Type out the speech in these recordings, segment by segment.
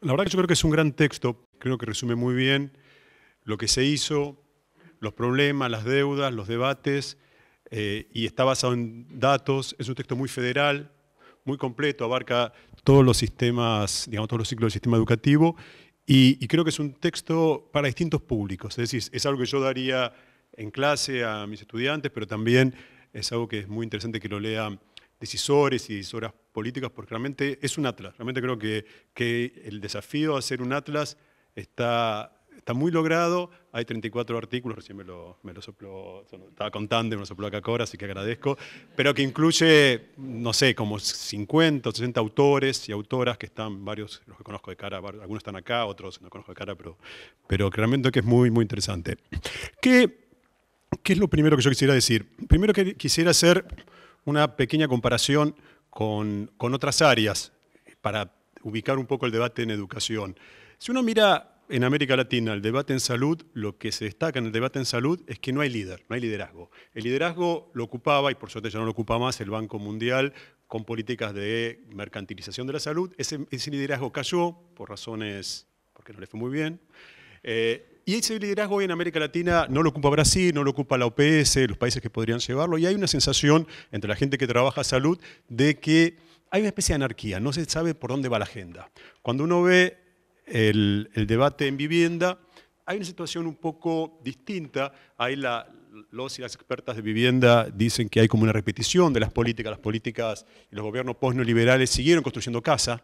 la verdad que yo creo que es un gran texto, creo que resume muy bien lo que se hizo, los problemas, las deudas, los debates, eh, y está basado en datos, es un texto muy federal, muy completo, abarca todos los sistemas, digamos, todos los ciclos del sistema educativo, y, y creo que es un texto para distintos públicos, es decir, es algo que yo daría en clase a mis estudiantes, pero también es algo que es muy interesante que lo lean decisores y decisoras políticas, porque realmente es un atlas. Realmente creo que, que el desafío de hacer un atlas está, está muy logrado. Hay 34 artículos, recién me lo, me lo sopló, estaba contando, me lo sopló acá ahora, así que agradezco. Pero que incluye, no sé, como 50 o 60 autores y autoras que están, varios los que conozco de cara, algunos están acá, otros no conozco de cara, pero, pero realmente que es muy, muy interesante. ¿Qué, ¿Qué es lo primero que yo quisiera decir? Primero que quisiera hacer una pequeña comparación con, otras áreas para ubicar un poco el debate en educación. Si uno mira en América Latina el debate en salud, lo que se destaca en el debate en salud es que no hay líder, no hay liderazgo. El liderazgo lo ocupaba, y por suerte ya no lo ocupa más, el Banco Mundial con políticas de mercantilización de la salud. Ese, liderazgo cayó por razones, porque no le fue muy bien. Eh, y ese liderazgo hoy en América Latina no lo ocupa Brasil, no lo ocupa la OPS, los países que podrían llevarlo, y hay una sensación entre la gente que trabaja salud de que hay una especie de anarquía, no se sabe por dónde va la agenda. Cuando uno ve el, debate en vivienda, hay una situación un poco distinta, ahí la, los y las expertas de vivienda dicen que hay como una repetición de las políticas. Las políticas y los gobiernos neoliberales siguieron construyendo casa,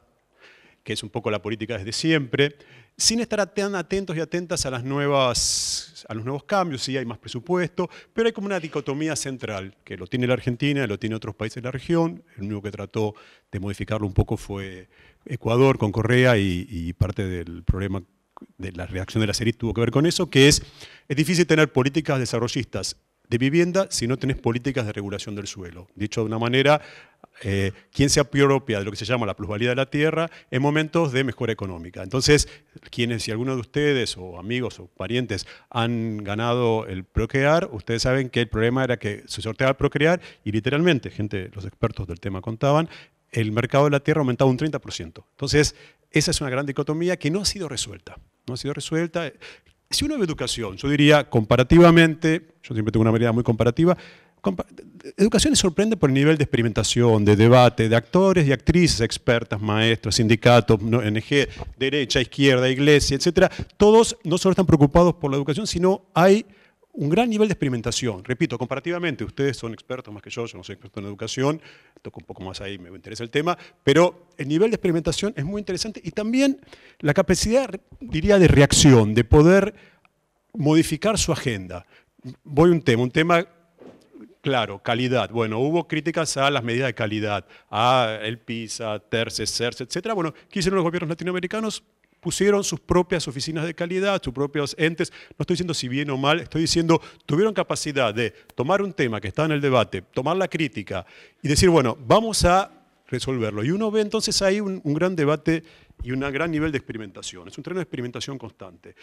que es un poco la política desde siempre, sin estar tan atentos y atentas a, las nuevas, a los nuevos cambios, sí hay más presupuesto, pero hay como una dicotomía central, que lo tiene la Argentina, lo tiene otros países de la región, el único que trató de modificarlo un poco fue Ecuador con Correa y, parte del problema de la reacción de la serie tuvo que ver con eso, que es, es difícil tener políticas desarrollistas de vivienda si no tenés políticas de regulación del suelo. Dicho de una manera, eh, quién quien se apropia de lo que se llama la plusvalía de la tierra en momentos de mejora económica. Entonces, quienes, si alguno de ustedes o amigos o parientes han ganado el procrear, ustedes saben que el problema era que se sorteaba el procrear y literalmente, gente, los expertos del tema contaban, el mercado de la tierra aumentaba un 30%. Entonces, esa es una gran dicotomía que no ha sido resuelta. No ha sido resuelta. Si uno ve educación, yo diría comparativamente, yo siempre tengo una medida muy comparativa, Educación es sorprende por el nivel de experimentación, de debate, de actores y actrices, expertas, maestros, sindicatos, ONG, derecha, izquierda, iglesia, etcétera. Todos no solo están preocupados por la educación, sino hay un gran nivel de experimentación. Repito, comparativamente, ustedes son expertos más que yo, yo no soy experto en educación, toco un poco más ahí, me interesa el tema, pero el nivel de experimentación es muy interesante y también la capacidad, diría, de reacción, de poder modificar su agenda. Voy a un tema, un tema Claro, calidad. Bueno, hubo críticas a las medidas de calidad, a el PISA, TERCE, CERCE, etc. Bueno, ¿qué hicieron los gobiernos latinoamericanos? pusieron sus propias oficinas de calidad, sus propios entes. No estoy diciendo si bien o mal, estoy diciendo tuvieron capacidad de tomar un tema que está en el debate, tomar la crítica y decir, bueno, vamos a resolverlo. Y uno ve entonces ahí un, gran debate y un gran nivel de experimentación. Es un tren de experimentación constante.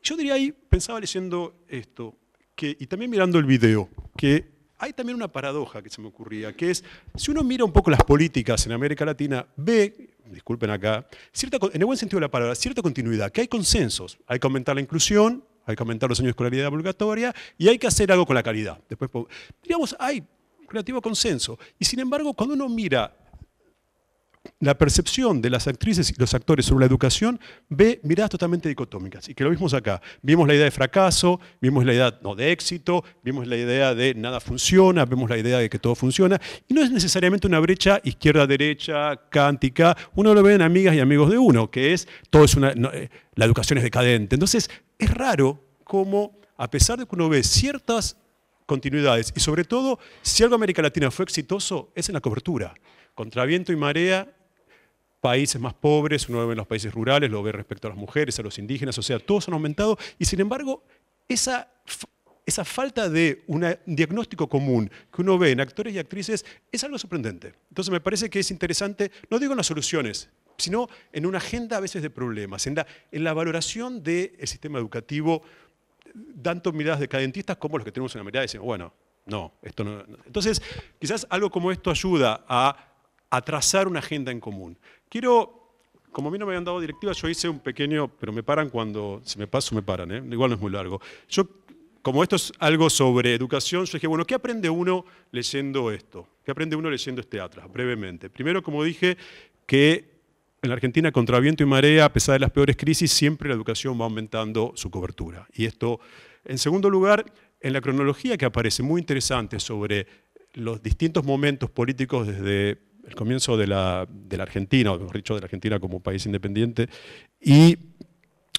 Yo diría ahí, pensaba leyendo esto, que, y también mirando el video, que hay también una paradoja que se me ocurría, que es, si uno mira un poco las políticas en América Latina, ve, disculpen acá, cierta, en el buen sentido de la palabra, cierta continuidad, que hay consensos, hay que aumentar la inclusión, hay que aumentar los años de escolaridad obligatoria y hay que hacer algo con la calidad. Después, digamos, hay relativo consenso. Y sin embargo, cuando uno mira la percepción de las actrices y los actores sobre la educación ve miradas totalmente dicotómicas. Y que lo vimos acá. Vimos la idea de fracaso, vimos la idea no, de éxito, vimos la idea de nada funciona, vemos la idea de que todo funciona. Y no es necesariamente una brecha izquierda-derecha, cántica. Uno lo ve en amigas y amigos de uno, que es, todo eh, la educación es decadente. Entonces, es raro cómo, a pesar de que uno ve ciertas continuidades, y sobre todo, si algo América Latina fue exitoso, es en la cobertura. Contra viento y marea, países más pobres, uno ve en los países rurales, lo ve respecto a las mujeres, a los indígenas, o sea, todos han aumentado y sin embargo esa, esa falta de un diagnóstico común que uno ve en actores y actrices es algo sorprendente. Entonces me parece que es interesante, no digo en las soluciones, sino en una agenda a veces de problemas, en la, valoración del sistema educativo, tanto miradas decadentistas como los que tenemos una mirada y bueno, no, esto no. Entonces, quizás algo como esto ayuda a, a trazar una agenda en común. Quiero, como a mí no me habían dado directiva, yo hice un pequeño, pero me paran cuando, si me paso, me paran, ¿eh? igual no es muy largo. Yo, como esto es algo sobre educación, yo dije, bueno, ¿qué aprende uno leyendo esto? ¿Qué aprende uno leyendo este Atlas? Brevemente. Primero, como dije, que en la Argentina, contra viento y marea, a pesar de las peores crisis, siempre la educación va aumentando su cobertura. Y esto, en segundo lugar, en la cronología que aparece, muy interesante, sobre los distintos momentos políticos desde el comienzo de la, Argentina, o mejor dicho, de la Argentina como país independiente, y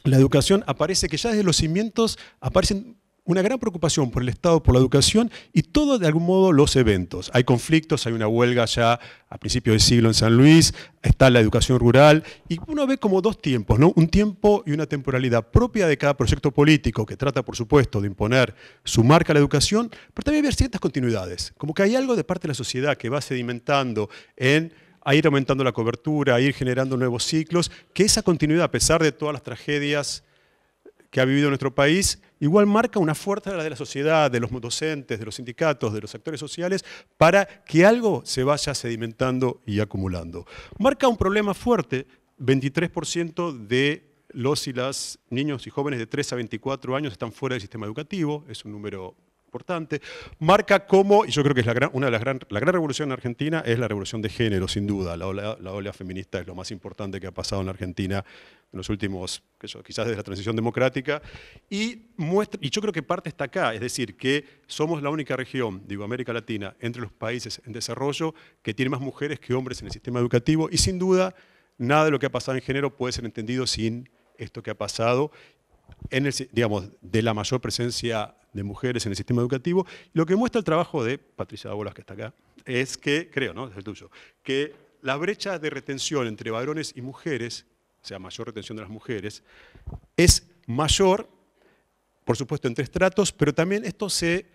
la educación aparece que ya desde los cimientos aparecen una gran preocupación por el Estado, por la educación y todo de algún modo los eventos. Hay conflictos, hay una huelga ya a principios del siglo en San Luis, está la educación rural y uno ve como dos tiempos, ¿no? un tiempo y una temporalidad propia de cada proyecto político que trata por supuesto de imponer su marca a la educación, pero también hay ciertas continuidades, como que hay algo de parte de la sociedad que va sedimentando en ir aumentando la cobertura, a ir generando nuevos ciclos, que esa continuidad, a pesar de todas las tragedias que ha vivido nuestro país, igual marca una fuerza de la sociedad, de los docentes, de los sindicatos, de los actores sociales, para que algo se vaya sedimentando y acumulando. Marca un problema fuerte, 23% de los y las niños y jóvenes de 3 a 24 años están fuera del sistema educativo, es un número importante, marca cómo, y yo creo que es la una de las gran, la gran revolución en Argentina es la revolución de género, sin duda. La ola, feminista es lo más importante que ha pasado en Argentina en los últimos, quizás desde la transición democrática, y, y yo creo que parte está acá, es decir, que somos la única región, digo América Latina, entre los países en desarrollo que tiene más mujeres que hombres en el sistema educativo, y sin duda nada de lo que ha pasado en género puede ser entendido sin esto que ha pasado, en el, digamos, de la mayor presencia de mujeres en el sistema educativo. Lo que muestra el trabajo de Patricia Bolas, que está acá, es que, creo, ¿no? Es el tuyo, que la brecha de retención entre varones y mujeres, o sea, mayor retención de las mujeres, es mayor, por supuesto, entre estratos, pero también esto se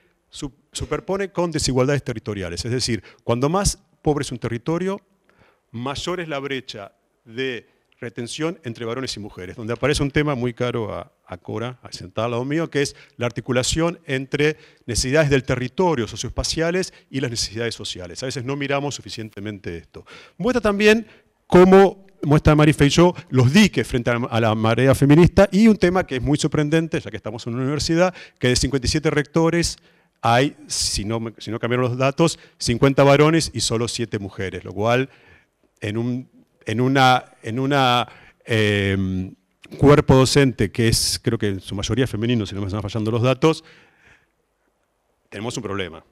superpone con desigualdades territoriales. Es decir, cuando más pobre es un territorio, mayor es la brecha de retención entre varones y mujeres, donde aparece un tema muy caro a, Cora, a sentada al lado mío, que es la articulación entre necesidades del territorio socioespaciales y las necesidades sociales. A veces no miramos suficientemente esto. Muestra también cómo muestra Marife y yo los diques frente a la marea feminista y un tema que es muy sorprendente, ya que estamos en una universidad, que de 57 rectores hay, si no, si no cambiaron los datos, 50 varones y solo 7 mujeres, lo cual en un en un en una em, cuerpo docente que es, creo que en su mayoría femenino, si no me están fallando los datos, tenemos un problema.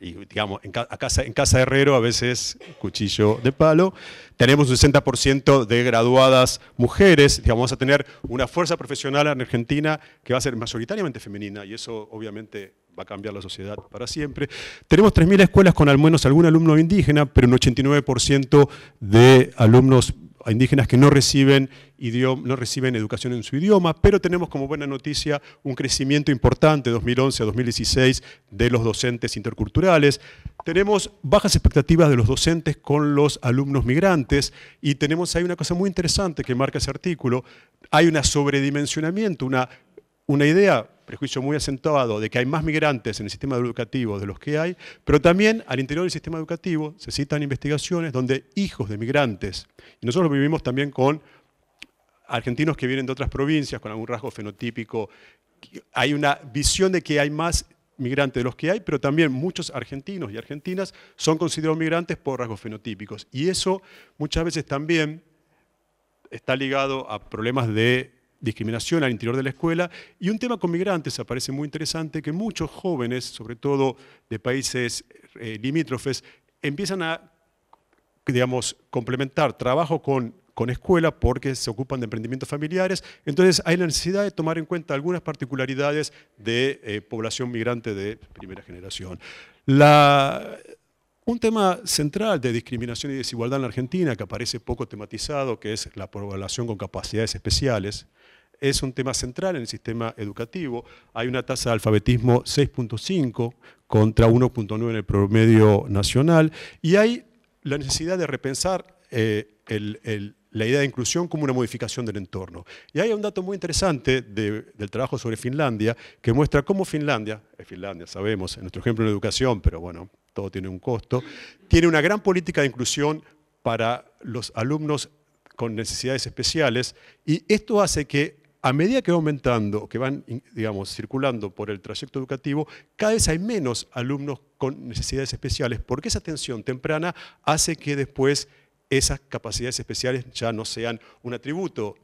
Y digamos, en, casa, en Casa Herrero a veces, cuchillo de palo, tenemos un 60% de graduadas mujeres, vamos a tener una fuerza profesional en Argentina que va a ser mayoritariamente femenina y eso obviamente va a cambiar la sociedad para siempre. Tenemos 3.000 escuelas con al menos algún alumno indígena, pero un 89% de alumnos indígenas que no reciben, idioma, no reciben educación en su idioma, pero tenemos como buena noticia un crecimiento importante 2011 a 2016 de los docentes interculturales. Tenemos bajas expectativas de los docentes con los alumnos migrantes y tenemos ahí una cosa muy interesante que marca ese artículo. Hay un sobredimensionamiento, una, una idea prejuicio muy acentuado de que hay más migrantes en el sistema educativo de los que hay, pero también al interior del sistema educativo se citan investigaciones donde hijos de migrantes, y nosotros vivimos también con argentinos que vienen de otras provincias con algún rasgo fenotípico, hay una visión de que hay más migrantes de los que hay, pero también muchos argentinos y argentinas son considerados migrantes por rasgos fenotípicos. Y eso muchas veces también está ligado a problemas de discriminación al interior de la escuela. Y un tema con migrantes aparece muy interesante, que muchos jóvenes, sobre todo de países eh, limítrofes, empiezan a, digamos, complementar trabajo con con escuela porque se ocupan de emprendimientos familiares. Entonces hay la necesidad de tomar en cuenta algunas particularidades de eh, población migrante de primera generación. La, un tema central de discriminación y desigualdad en Argentina, que aparece poco tematizado, que es la población con capacidades especiales, es un tema central en el sistema educativo. Hay una tasa de alfabetismo 6.5 contra 1.9 en el promedio nacional y hay la necesidad de repensar eh, la idea de inclusión como una modificación del entorno. Y hay un dato muy interesante del trabajo sobre Finlandia que muestra cómo Finlandia, eh, Finlandia sabemos, en nuestro ejemplo en educación, pero bueno, todo tiene un costo. Tiene una gran política de inclusión para los alumnos con necesidades especiales y esto hace que a medida que va aumentando, que van, digamos, circulando por el trayecto educativo, cada vez hay menos alumnos con necesidades especiales, porque esa atención temprana hace que después esas capacidades especiales ya no sean un atributo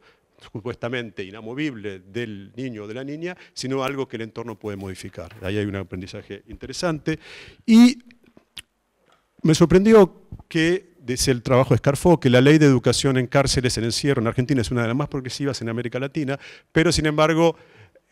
supuestamente inamovible del niño o de la niña, sino algo que el entorno puede modificar. Ahí hay un aprendizaje interesante. Y me sorprendió que, desde el trabajo de Scarfo, que la ley de educación en cárceles, en encierro, en Argentina es una de las más progresivas en América Latina, pero sin embargo,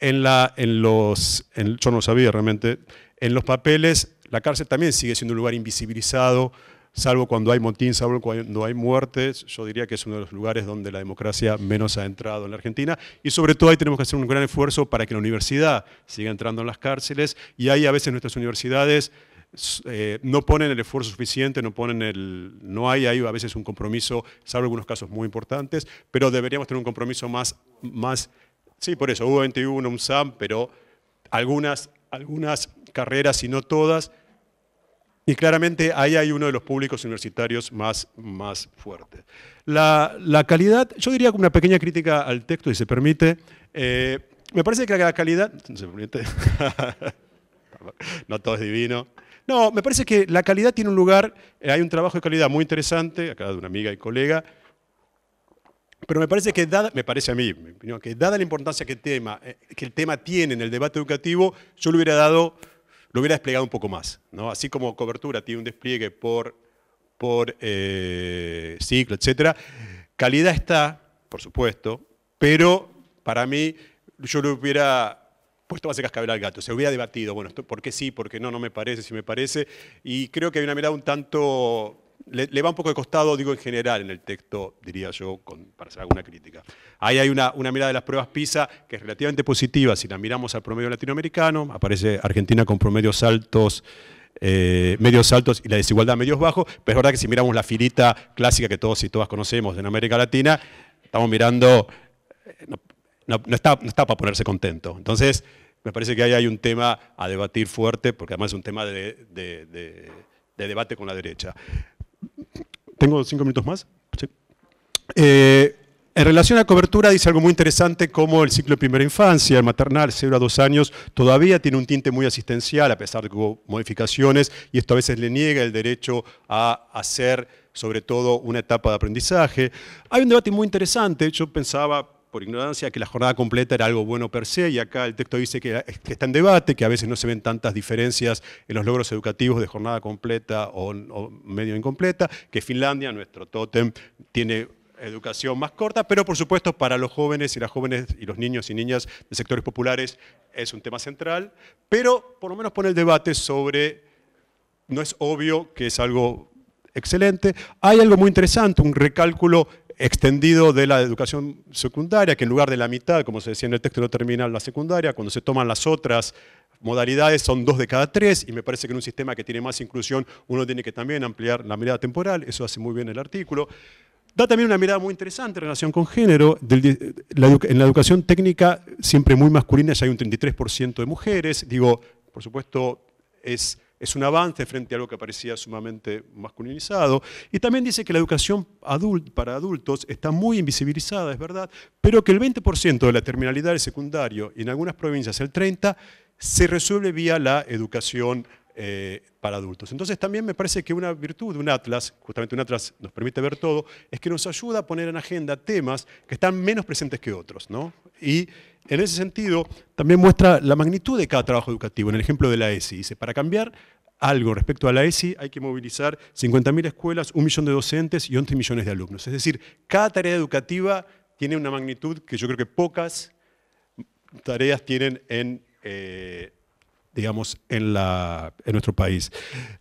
en, la, en los, yo no sabía realmente, en los papeles la cárcel también sigue siendo un lugar invisibilizado, salvo cuando hay motín, salvo cuando hay muertes, yo diría que es uno de los lugares donde la democracia menos ha entrado en la Argentina, y sobre todo ahí tenemos que hacer un gran esfuerzo para que la universidad siga entrando en las cárceles, y ahí a veces nuestras universidades eh, no ponen el esfuerzo suficiente, no ponen el. No hay ahí a veces un compromiso, salvo algunos casos muy importantes, pero deberíamos tener un compromiso más. más sí, por eso, hubo 21, un pero algunas, algunas carreras, y no todas. Y claramente ahí hay uno de los públicos universitarios más, más fuertes. La, la, calidad, yo diría con una pequeña crítica al texto, si se permite. Eh, me parece que la calidad. no todo es divino. No, me parece que la calidad tiene un lugar, eh, hay un trabajo de calidad muy interesante, acá de una amiga y colega, pero me parece que dada, me parece a mí, que dada la importancia que, tema, eh, el tema tiene en el debate educativo, yo lo hubiera dado, lo hubiera desplegado un poco más. ¿no? Así como cobertura tiene un despliegue por, por eh, ciclo, etc. Calidad está, por supuesto, pero para mí yo lo hubiera pues va a ser cascabel al gato, se hubiera debatido, bueno, ¿por qué sí, por qué no, no me parece, si me parece? Y creo que hay una mirada un tanto, le, va un poco de costado, digo, en general en el texto, diría yo, para hacer alguna crítica. Ahí hay una, una mirada de las pruebas PISA que es relativamente positiva si la miramos al promedio latinoamericano, aparece Argentina con promedios altos, eh, medios altos y la desigualdad medios bajos, pero es verdad que si miramos la filita clásica que todos y todas conocemos en América Latina, estamos mirando, eh, no, está, para ponerse contento. Entonces, me parece que ahí hay un tema a debatir fuerte, porque además es un tema de, debate con la derecha. ¿Tengo cinco minutos más? Eh, en relación a cobertura, dice algo muy interesante como el ciclo de primera infancia, el maternal, 0 a 2 años, todavía tiene un tinte muy asistencial, a pesar de que hubo modificaciones, y esto a veces le niega el derecho a hacer, sobre todo, una etapa de aprendizaje. Hay un debate muy interesante, yo pensaba por ignorancia que la jornada completa era algo bueno per se, y acá el texto dice que, está en debate, que a veces no se ven tantas diferencias en los logros educativos de jornada completa o, o medio incompleta, que Finlandia, nuestro tótem, tiene educación más corta, pero por supuesto para los jóvenes y las jóvenes y los niños y niñas de sectores populares es un tema central, pero por lo menos pone el debate sobre, no es obvio que es algo excelente, hay algo muy interesante, un recálculo extendido de la educación secundaria, que en lugar de la mitad, como se decía en el texto, no termina la secundaria, cuando se toman las otras modalidades son dos de cada tres, y me parece que en un sistema que tiene más inclusión uno tiene que también ampliar la mirada temporal, eso hace muy bien el artículo. Da también una mirada muy interesante en relación con género. en la educación técnica, siempre muy masculina, ya hay un 33% de mujeres. Digo, por supuesto, es es un avance frente a algo que parecía sumamente masculinizado. Y también dice que la educación para adultos está muy invisibilizada, es verdad, pero que el 20% de la terminalidad del secundario y en algunas provincias el 30% se resuelve vía la educación eh, para adultos. Entonces también me parece que una virtud de un atlas, justamente un atlas nos permite ver todo, es que nos ayuda a poner en agenda temas que están menos presentes que otros. ¿no? Y en ese sentido también muestra la magnitud de cada trabajo educativo. En el ejemplo de la ESI, dice, para cambiar algo respecto a la ESI, hay que movilizar 50.000 escuelas, un millón de docentes y 11 millones de alumnos. Es decir, cada tarea educativa tiene una magnitud que yo creo que pocas tareas tienen en, eh, digamos, en, nuestro país.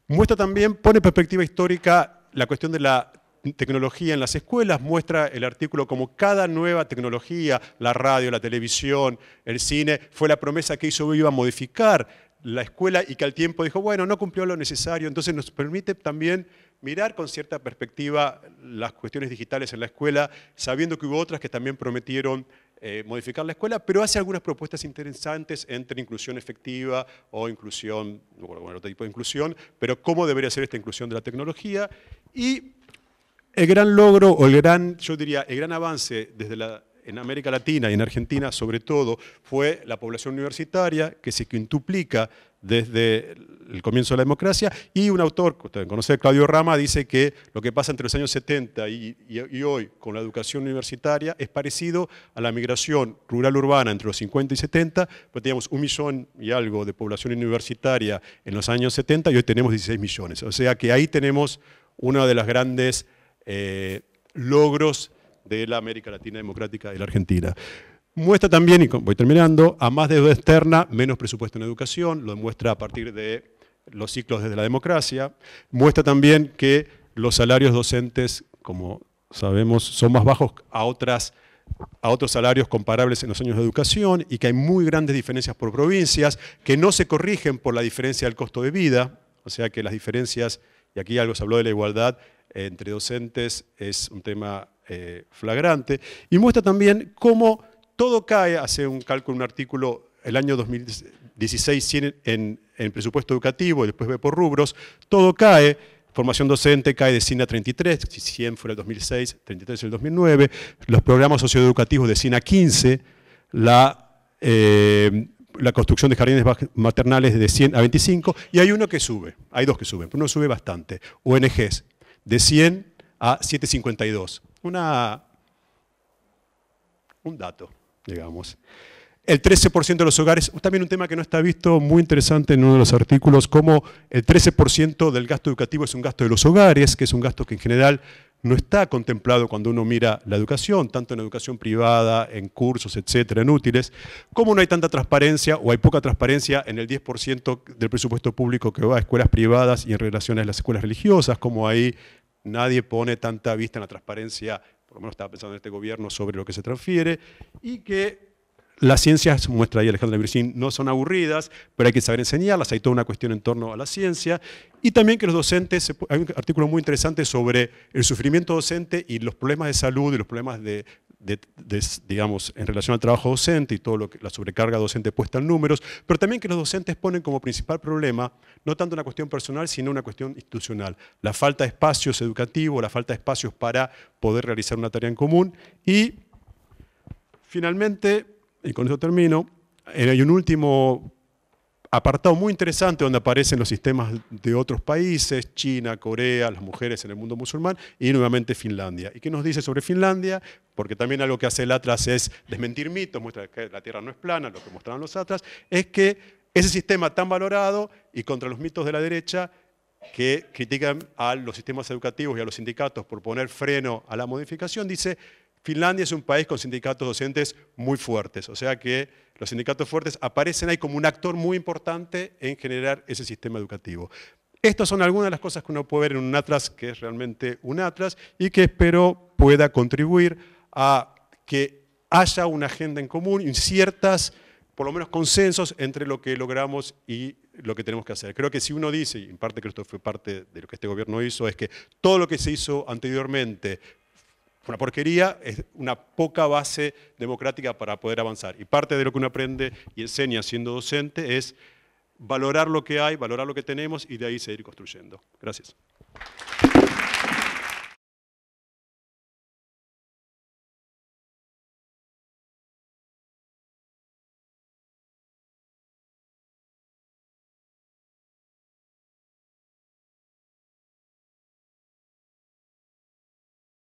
Muestra también, pone perspectiva histórica la cuestión de la tecnología en las escuelas, muestra el artículo como cada nueva tecnología, la radio, la televisión, el cine, fue la promesa que hizo a modificar la escuela y que al tiempo dijo, bueno, no cumplió lo necesario, entonces nos permite también mirar con cierta perspectiva las cuestiones digitales en la escuela, sabiendo que hubo otras que también prometieron eh, modificar la escuela, pero hace algunas propuestas interesantes entre inclusión efectiva o inclusión, otro tipo de inclusión, pero cómo debería ser esta inclusión de la tecnología. Y el gran logro, o el gran, yo diría, el gran avance desde la, en América Latina y en Argentina sobre todo, fue la población universitaria que se quintuplica desde el comienzo de la democracia, y un autor, que usted conoce, Claudio Rama, dice que lo que pasa entre los años 70 y, hoy con la educación universitaria es parecido a la migración rural-urbana entre los 50 y 70, pues teníamos un millón y algo de población universitaria en los años 70 y hoy tenemos 16 millones. O sea que ahí tenemos uno de los grandes eh, logros de la América Latina Democrática y la Argentina. Muestra también, y voy terminando, a más deuda externa, menos presupuesto en educación, lo demuestra a partir de los ciclos desde la democracia. Muestra también que los salarios docentes, como sabemos, son más bajos a, otras, a otros salarios comparables en los años de educación y que hay muy grandes diferencias por provincias que no se corrigen por la diferencia del costo de vida, o sea que las diferencias, y aquí algo se habló de la igualdad entre docentes, es un tema eh, flagrante, y muestra también cómo todo cae, hace un cálculo, un artículo, el año 2016 en, el presupuesto educativo, y después ve por rubros, todo cae, formación docente cae de a 33, si 100 fuera el 2006, 33 el 2009, los programas socioeducativos de a 15, la... Eh, la construcción de jardines maternales de 100 a 25, y hay uno que sube, hay dos que suben, uno sube bastante, ONGs, de 100 a 752. Una, un dato digamos. El 13% de los hogares, oh, también un tema que no está visto, muy interesante en uno de los artículos, como el 13% del gasto educativo es un gasto de los hogares, que es un gasto que en general no está contemplado cuando uno mira la educación, tanto en educación privada, en cursos, etcétera, en útiles, como no hay tanta transparencia o hay poca transparencia en el 10% del presupuesto público que va a escuelas privadas y en relación a las escuelas religiosas, como ahí nadie pone tanta vista en la transparencia por lo menos estaba pensando en este gobierno, sobre lo que se transfiere, y que las ciencias, muestra ahí Alejandra Virgin, no son aburridas, pero hay que saber enseñarlas, hay toda una cuestión en torno a la ciencia, y también que los docentes, hay un artículo muy interesante sobre el sufrimiento docente y los problemas de salud y los problemas de digamos, en relación al trabajo docente y todo lo que la sobrecarga docente puesta en números, pero también que los docentes ponen como principal problema no tanto una cuestión personal, sino una cuestión institucional. La falta de espacios educativos, la falta de espacios para poder realizar una tarea en común y finalmente, y con eso termino, eh, hay un último apartado muy interesante donde aparecen los sistemas de otros países, China, Corea, las mujeres en el mundo musulmán y nuevamente Finlandia. ¿Y qué nos dice sobre Finlandia? Porque también algo que hace el Atlas es desmentir mitos, muestra que la Tierra no es plana, lo que mostraron los Atlas, es que ese sistema tan valorado y contra los mitos de la derecha que critican a los sistemas educativos y a los sindicatos por poner freno a la modificación, dice Finlandia es un país con sindicatos docentes muy fuertes, o sea que los sindicatos fuertes aparecen ahí como un actor muy importante en generar ese sistema educativo. Estas son algunas de las cosas que uno puede ver en un Atlas que es realmente un Atlas y que espero pueda contribuir a que haya una agenda en común y ciertas, por lo menos, consensos entre lo que logramos y lo que tenemos que hacer. Creo que si uno dice, y en parte creo que esto fue parte de lo que este gobierno hizo, es que todo lo que se hizo anteriormente una porquería, es una poca base democrática para poder avanzar. Y parte de lo que uno aprende y enseña siendo docente es valorar lo que hay, valorar lo que tenemos y de ahí seguir construyendo. Gracias.